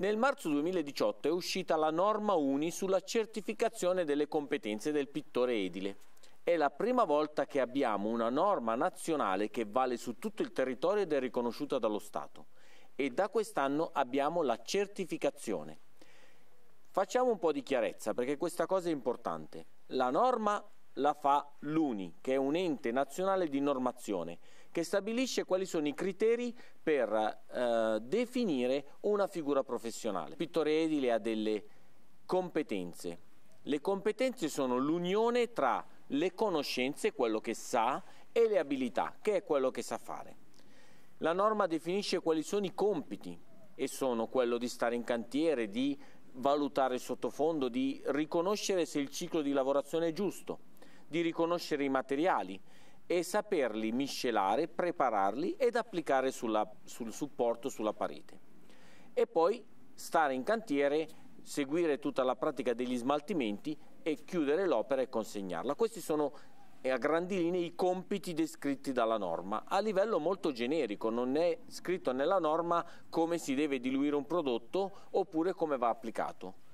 Nel marzo 2018 è uscita la norma UNI sulla certificazione delle competenze del pittore edile. È la prima volta che abbiamo una norma nazionale che vale su tutto il territorio ed è riconosciuta dallo Stato. E da quest'anno abbiamo la certificazione. Facciamo un po' di chiarezza perché questa cosa è importante. La norma la fa l'UNI, che è un ente nazionale di normazione, che stabilisce quali sono i criteri per eh, definire una figura professionale. Il pittore edile ha delle competenze. Le competenze sono l'unione tra le conoscenze, quello che sa, e le abilità, che è quello che sa fare. La norma definisce quali sono i compiti e sono quello di stare in cantiere, di valutare il sottofondo, di riconoscere se il ciclo di lavorazione è giusto di riconoscere i materiali e saperli miscelare, prepararli ed applicare sulla, sul supporto sulla parete. E poi stare in cantiere, seguire tutta la pratica degli smaltimenti e chiudere l'opera e consegnarla. Questi sono eh, a grandi linee i compiti descritti dalla norma, a livello molto generico, non è scritto nella norma come si deve diluire un prodotto oppure come va applicato.